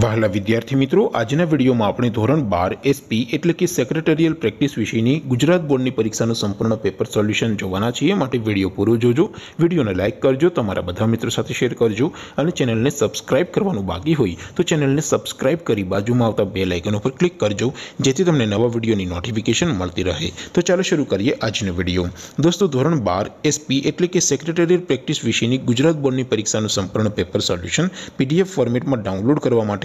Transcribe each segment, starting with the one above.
મહલા વિદ્યાર્થી મિત્રો આજના વિડિયોમાં આપણે ધોરણ 12 SP એટલે કે સેક્રેટરીયલ પ્રેક્ટિસ વિષયની ગુજરાત બોર્ડની પરીક્ષાનો સંપૂર્ણ પેપર સોલ્યુશન જોવાના છીએ માટે વિડિયો પૂરો જોજો વિડિયોને લાઈક કરજો તમારા બધા મિત્રો સાથે શેર કરજો અને ચેનલને સબ્સ્ક્રાઇબ કરવાનું બાકી હોય તો ચેનલને સબ્સ્ક્રાઇબ કરી બાજુમાં આવતા બેલ આઇકન ઉપર ક્લિક કરજો જેથી તમને નવા વિડિયોની નોટિફિકેશન મળતી રહે તો ચાલો શરૂ કરીએ આજનો વિડિયો દોસ્તો ધોરણ 12 SP એટલે કે સેક્રેટરીયલ પ્રેક્ટિસ વિષયની ગુજરાત બોર્ડની પરીક્ષાનો સંપૂર્ણ પેપર સોલ્યુશન PDF ફોર્મેટમાં ડાઉનલોડ કરવા માટે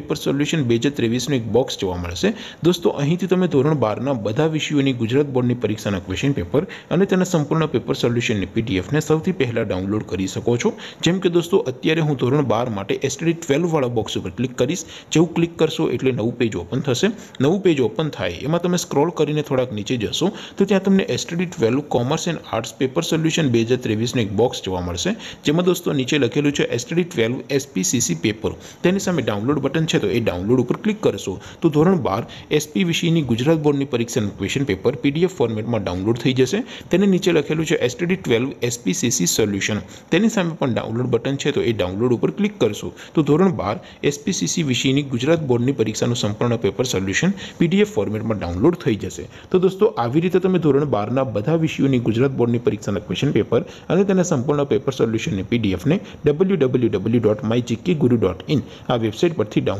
પર સોલ્યુશન 2023 નો એક બોક્સ જોવા મળશે દોસ્તો અહીંથી તમે ધોરણ 12 ના બધા વિષયોની ગુજરાત બોર્ડની પરીક્ષાના ક્વેશ્ચન પેપર અને તેના સંપૂર્ણનો પેપર સોલ્યુશનની પીડીએફ ને સૌથી પહેલા ડાઉનલોડ કરી શકો છો જેમ કે દોસ્તો અત્યારે હું ધોરણ 12 માટે STD 12 વાળો બોક્સ ઉપર ક્લિક કરશો જેઉ ક્લિક કરશો એટલે નવું પેજ ઓપન થશે નવું પેજ ઓપન થાય એમાં તમે સ્ક્રોલ કરીને થોડક નીચે જશો તો ત્યાં તમને STD 12 commerce and arts paper solution 2023 નો એક બોક્સ જોવા મળશે જેમ કે દોસ્તો નીચે લખેલું છે STD 12 SPCC પેપર તેની સાથે ડાઉનલોડ બટન છે તો એ ડાઉનલોડ ઉપર ક્લિક કરશો તો ધોરણ બાર એસપી વિષયની ગુજરાત બોર્ડની પરીક્ષાનું ક્વેશ્ચન પેપર પીડીએફ ફોર્મેટમાં ડાઉનલોડ થઈ જશે તેને નીચે લખેલું છે એસટીડી ટ્વેલ્વ એસપીસીસી સોલ્યુશન તેની સામે પણ ડાઉનલોડ બટન છે તો એ ડાઉનલોડ ઉપર ક્લિક કરશો તો ધોરણ બાર એસપીસીસી વિષયની ગુજરાત બોર્ડની પરીક્ષાનું સંપૂર્ણ પેપર સોલ્યુશન પીડીએફ ફોર્મેટમાં ડાઉનલોડ થઈ જશે તો દોસ્તો આવી રીતે તમે ધોરણ બારના બધા વિષયોની ગુજરાત બોર્ડની પરીક્ષાના ક્વેશ્ચન પેપર અને તેના સંપૂર્ણ પેપર સોલ્યુશનની પીડીએફને W W W dot my guru dot in આ વેબસાઇટ પરથી ડાઉનલોડ